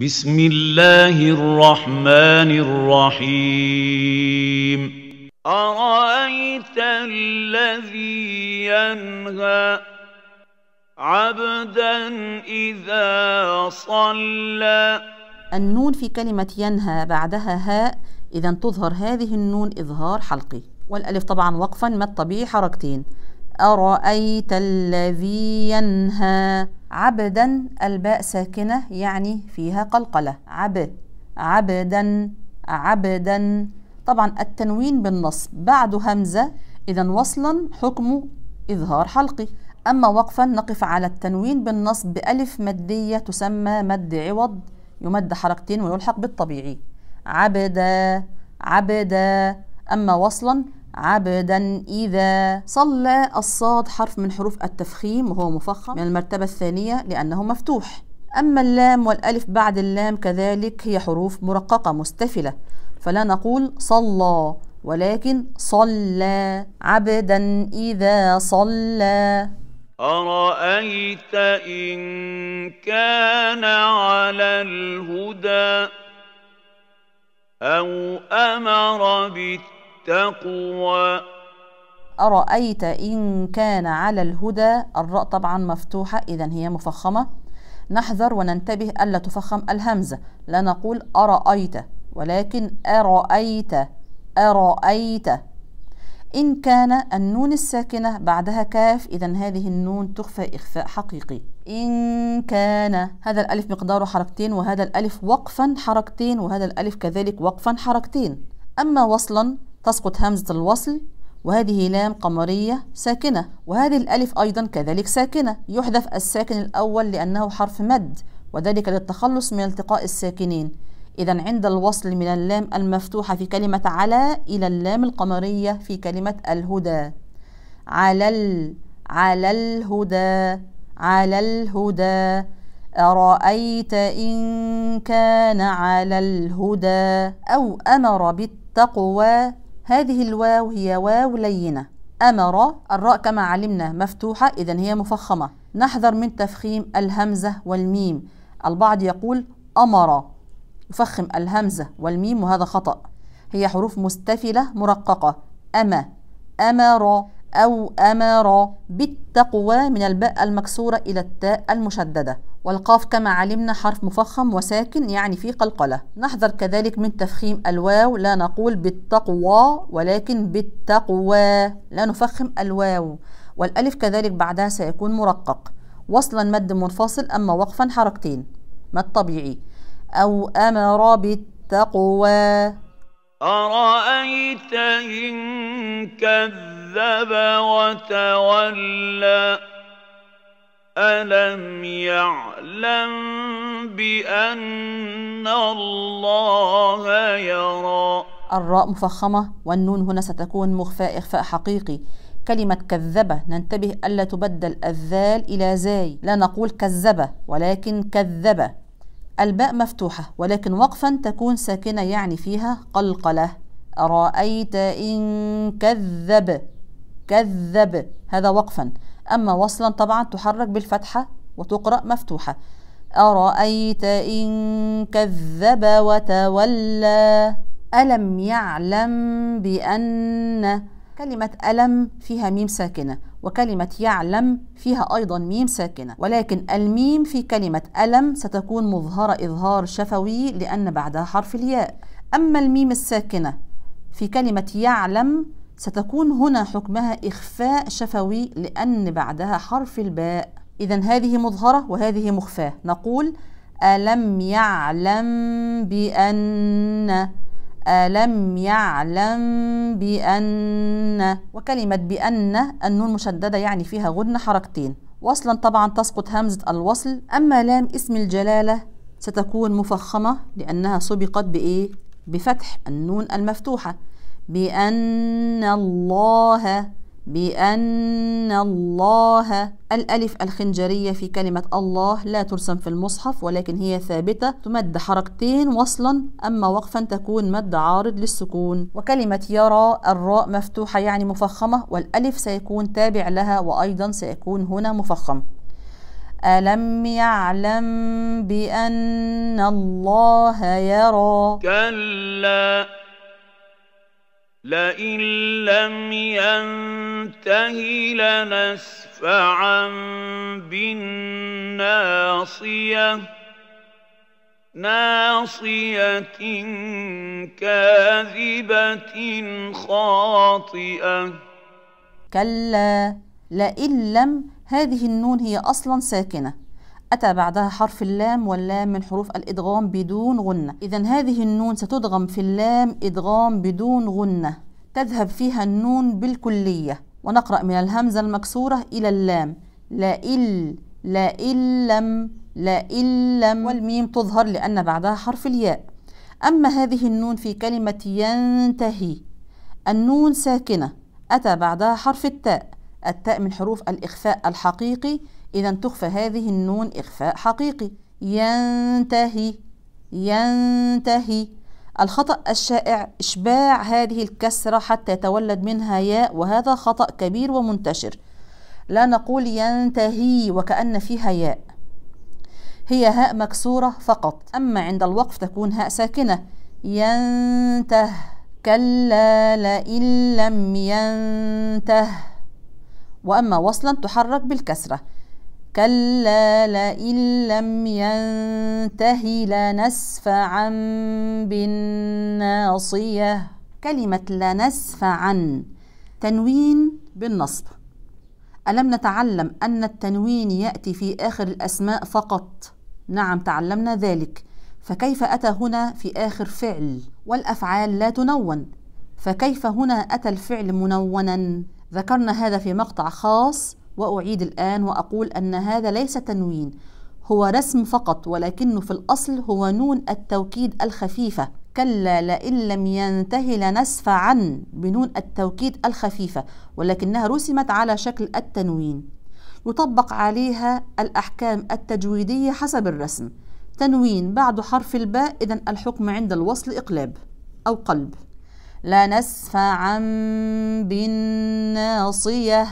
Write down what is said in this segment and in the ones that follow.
بسم الله الرحمن الرحيم أرأيت الذي ينهى عبدا إذا صلى النون في كلمة ينهى بعدها هاء إذا تظهر هذه النون إظهار حلقي والألف طبعا وقفا ما الطبيعي حركتين أرأيت الذي ينهى عبدا الباء ساكنة يعني فيها قلقلة عبد عبدا عبدا طبعا التنوين بالنص بعد همزة إذا وصلا حكمه إظهار حلقي أما وقفا نقف على التنوين بالنص بألف مادية تسمى مد عوض يمد حركتين ويلحق بالطبيعي عبدا عبدا أما وصلا عبدا إذا صلى الصاد حرف من حروف التفخيم وهو مفخم من المرتبة الثانية لأنه مفتوح أما اللام والألف بعد اللام كذلك هي حروف مرققة مستفلة فلا نقول صلى ولكن صلى عبدا إذا صلى أرأيت إن كان على الهدى أو أمر بالتقوى التقوى أرأيت إن كان على الهدى الراء طبعا مفتوحة إذا هي مفخمة نحذر وننتبه ألا تفخم الهمزة لا نقول أرأيت ولكن أرأيت أرأيت إن كان النون الساكنة بعدها كاف إذا هذه النون تخفى إخفاء حقيقي إن كان هذا الألف مقداره حركتين وهذا الألف وقفا حركتين وهذا الألف كذلك وقفا حركتين أما وصلا تسقط همزة الوصل وهذه لام قمرية ساكنة وهذه الألف أيضا كذلك ساكنة يحذف الساكن الأول لأنه حرف مد وذلك للتخلص من التقاء الساكنين إذا عند الوصل من اللام المفتوحة في كلمة على إلى اللام القمرية في كلمة الهدى على ال على الهدى على الهدى أرأيت إن كان على الهدى أو أمر بالتقوى هذه الواو هي واو لينة أمر الراء كما علمنا مفتوحة إذا هي مفخمة نحذر من تفخيم الهمزة والميم البعض يقول أمر يفخم الهمزة والميم وهذا خطأ هي حروف مستفلة مرققة أما أمر أو أمر بالتقوى من الباء المكسورة إلى التاء المشددة والقاف كما علمنا حرف مفخم وساكن يعني في قلقلة نحذر كذلك من تفخيم الواو لا نقول بالتقوى ولكن بالتقوى لا نفخم الواو والألف كذلك بعدها سيكون مرقق وصلا مد منفصل أما وقفا حركتين ما الطبيعي أو أمر بالتقوى أرأيت إن كذب وتولى ألم يعلم بأن الله يرى الراء مفخمة والنون هنا ستكون مخفاء إخفاء حقيقي كلمة كذبة ننتبه ألا تبدل الذال إلى زاي لا نقول كذبة ولكن كذبة الباء مفتوحة ولكن وقفا تكون ساكنة يعني فيها قلقلة أرأيت إن كذب كذب هذا وقفا أما وصلا طبعا تحرك بالفتحة وتقرأ مفتوحة أرأيت إن كذب وتولى ألم يعلم بأن كلمة ألم فيها ميم ساكنة وكلمة يعلم فيها أيضا ميم ساكنة ولكن الميم في كلمة ألم ستكون مظهرة إظهار شفوي لأن بعدها حرف الياء أما الميم الساكنة في كلمة يعلم ستكون هنا حكمها إخفاء شفوي لأن بعدها حرف الباء إذا هذه مظهرة وهذه مخفاة نقول ألم يعلم بأن ألم يعلم بأن وكلمة بأن النون مشددة يعني فيها غدن حركتين وصلا طبعا تسقط همزة الوصل أما لام اسم الجلالة ستكون مفخمة لأنها سبقت بإيه؟ بفتح النون المفتوحة بأن الله بأن الله الألف الخنجرية في كلمة الله لا ترسم في المصحف ولكن هي ثابتة تمد حركتين وصلا أما وقفا تكون مد عارض للسكون وكلمة يرى الراء مفتوحة يعني مفخمة والألف سيكون تابع لها وأيضا سيكون هنا مفخم ألم يعلم بأن الله يرى كلا لئن لم ينته لنسفعا بالناصيه ناصيه كاذبه خاطئه كلا لئن لم هذه النون هي اصلا ساكنه أتى بعدها حرف اللام واللام من حروف الإدغام بدون غنة إذا هذه النون ستدغم في اللام إدغام بدون غنة تذهب فيها النون بالكلية ونقرأ من الهمزة المكسورة إلى اللام لا إل لا لم لا لم والميم تظهر لأن بعدها حرف الياء أما هذه النون في كلمة ينتهي النون ساكنة أتى بعدها حرف التاء التاء من حروف الإخفاء الحقيقي إذا تخفى هذه النون إخفاء حقيقي ينتهي ينتهي الخطأ الشائع إشباع هذه الكسرة حتى يتولد منها ياء وهذا خطأ كبير ومنتشر لا نقول ينتهي وكأن فيها ياء هي هاء مكسورة فقط أما عند الوقف تكون هاء ساكنة ينته كلا لئن لم ينته وأما وصلا تحرك بالكسرة كلا لئن لم ينته لنسفعا بالناصية كلمة لنسفعا تنوين بالنصب ألم نتعلم أن التنوين يأتي في آخر الأسماء فقط نعم تعلمنا ذلك فكيف أتى هنا في آخر فعل والأفعال لا تنون فكيف هنا أتى الفعل منونا ذكرنا هذا في مقطع خاص وأعيد الآن وأقول أن هذا ليس تنوين هو رسم فقط ولكنه في الأصل هو نون التوكيد الخفيفة كلا لئن لم ينتهي عن بنون التوكيد الخفيفة ولكنها رسمت على شكل التنوين يطبق عليها الأحكام التجويدية حسب الرسم تنوين بعد حرف الباء إذا الحكم عند الوصل إقلاب أو قلب عن بالناصية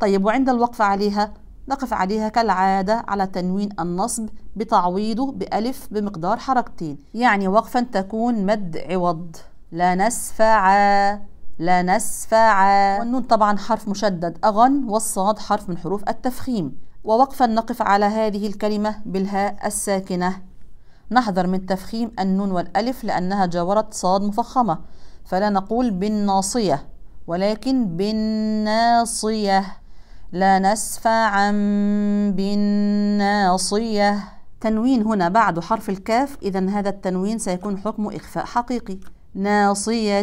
طيب وعند الوقف عليها نقف عليها كالعادة على تنوين النصب بتعويضه بألف بمقدار حركتين يعني وقفا تكون مد عوض لا نسفع لا نسفع والنون طبعا حرف مشدد أغن والصاد حرف من حروف التفخيم ووقفا نقف على هذه الكلمة بالهاء الساكنة نحذر من تفخيم النون والألف لأنها جاورت صاد مفخمة فلا نقول بالناصية ولكن بالناصية لنسفعا بالناصية تنوين هنا بعد حرف الكاف إذا هذا التنوين سيكون حكمه إخفاء حقيقي ناصية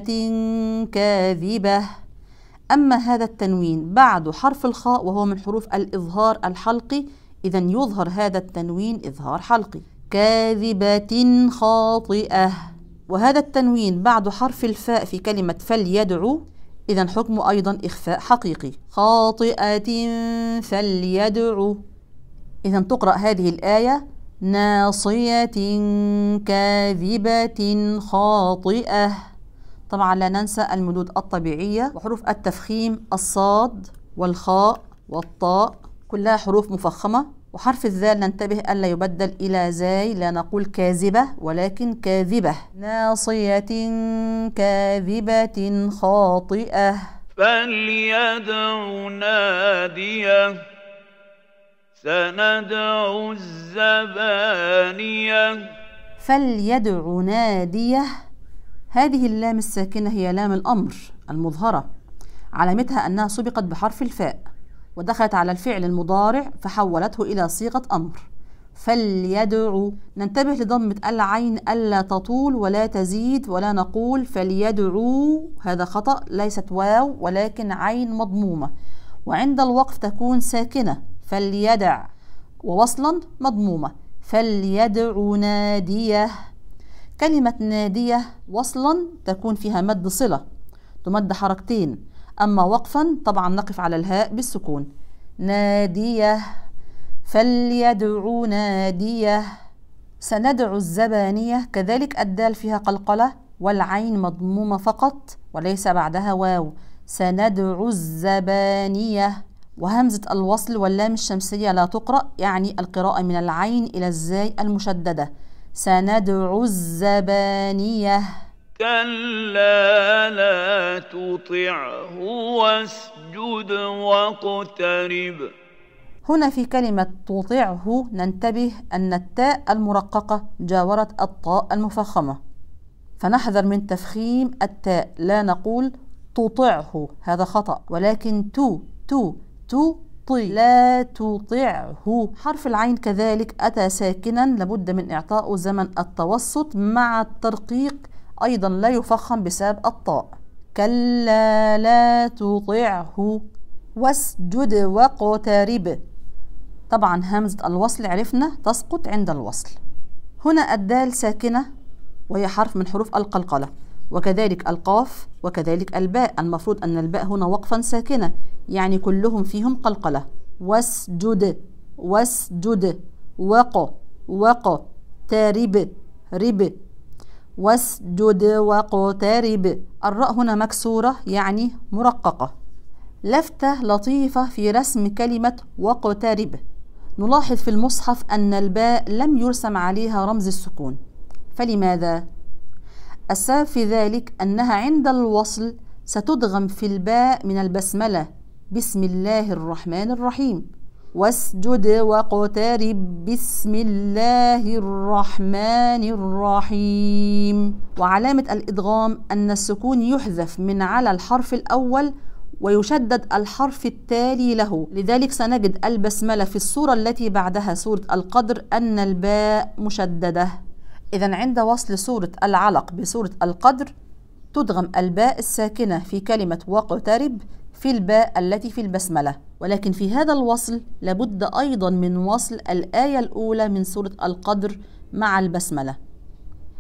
كاذبة أما هذا التنوين بعد حرف الخاء وهو من حروف الإظهار الحلقي إذا يظهر هذا التنوين إظهار حلقي كاذبة خاطئة وهذا التنوين بعد حرف الفاء في كلمة فليدعو إذا حكمه أيضا إخفاء حقيقي خاطئة فليدعو إذا تقرأ هذه الآية ناصية كاذبة خاطئة طبعا لا ننسى المدود الطبيعية وحروف التفخيم الصاد والخاء والطاء كلها حروف مفخمة وحرف الذال ننتبه ألا يبدل إلى زاي لا نقول كاذبة ولكن كاذبة ناصية كاذبة خاطئة فليدع نادية سندع الزبانية فليدع نادية هذه اللام الساكنة هي لام الأمر المظهرة علامتها أنها سبقت بحرف الفاء ودخلت على الفعل المضارع فحولته إلى صيغة أمر فليدعو ننتبه لضمة العين ألا تطول ولا تزيد ولا نقول فليدعو هذا خطأ ليست واو ولكن عين مضمومة وعند الوقف تكون ساكنة فليدع ووصلا مضمومة فليدعو ناديه كلمة ناديه وصلا تكون فيها مد صلة تمد حركتين أما وقفا طبعا نقف على الهاء بالسكون نادية فليدعو نادية سندعو الزبانية كذلك الدال فيها قلقلة والعين مضمومة فقط وليس بعدها واو سندعو الزبانية وهمزة الوصل واللام الشمسية لا تقرأ يعني القراءة من العين إلى الزاي المشددة سندعو الزبانيه كلا لا تطعه واسجد واقترب هنا في كلمة تطعه ننتبه أن التاء المرققة جاورت الطاء المفخمة فنحذر من تفخيم التاء لا نقول تطعه هذا خطأ ولكن تو تو تو طي لا تطعه حرف العين كذلك أتى ساكنا لابد من إعطاء زمن التوسط مع الترقيق أيضا لا يفخم بسبب الطاء كلا لا تطعه واسجد واقترب طبعا همزة الوصل عرفنا تسقط عند الوصل هنا الدال ساكنة وهي حرف من حروف القلقلة وكذلك القاف وكذلك الباء المفروض أن الباء هنا وقفا ساكنة يعني كلهم فيهم قلقلة واسجد واسجد وق وق تارب رب واسجد واقترب الراء هنا مكسورة يعني مرققة لفتة لطيفة في رسم كلمة واقترب نلاحظ في المصحف أن الباء لم يرسم عليها رمز السكون فلماذا؟ السبب في ذلك أنها عند الوصل ستدغم في الباء من البسملة بسم الله الرحمن الرحيم واسجد واقترب بسم الله الرحمن الرحيم وعلامة الإدغام أن السكون يحذف من على الحرف الأول ويشدد الحرف التالي له لذلك سنجد البسملة في الصورة التي بعدها سورة القدر أن الباء مشددة إذا عند وصل سورة العلق بسورة القدر تدغم الباء الساكنة في كلمة واقترب في الباء التي في البسملة ولكن في هذا الوصل لابد أيضا من وصل الآية الأولى من سورة القدر مع البسملة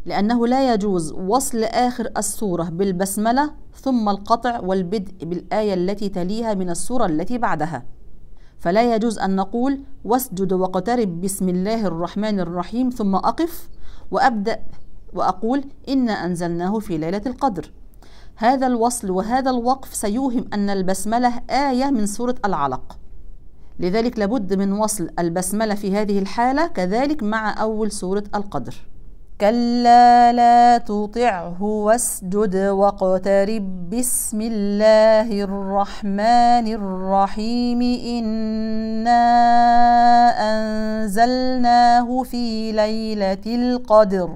لأنه لا يجوز وصل آخر السورة بالبسملة ثم القطع والبدء بالآية التي تليها من السورة التي بعدها فلا يجوز أن نقول واسجد واقترب بسم الله الرحمن الرحيم ثم أقف وأبدأ وأقول إنا أنزلناه في ليلة القدر هذا الوصل وهذا الوقف سيوهم أن البسملة آية من سورة العلق لذلك لابد من وصل البسملة في هذه الحالة كذلك مع أول سورة القدر كلا لا تطعه واسجد واقترب بسم الله الرحمن الرحيم إنا أنزلناه في ليلة القدر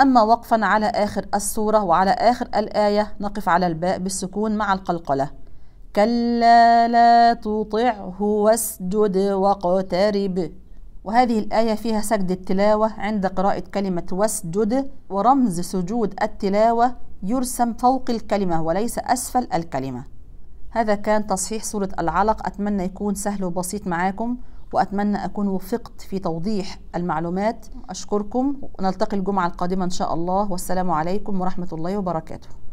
أما وقفا على آخر السورة وعلى آخر الآية نقف على الباء بالسكون مع القلقلة كلا لا تطعه واسجد واقترب وهذه الآية فيها سجد التلاوة عند قراءة كلمة واسجد ورمز سجود التلاوة يرسم فوق الكلمة وليس أسفل الكلمة هذا كان تصحيح سورة العلق أتمنى يكون سهل وبسيط معاكم وأتمنى أكون وفقت في توضيح المعلومات أشكركم ونلتقي الجمعة القادمة إن شاء الله والسلام عليكم ورحمة الله وبركاته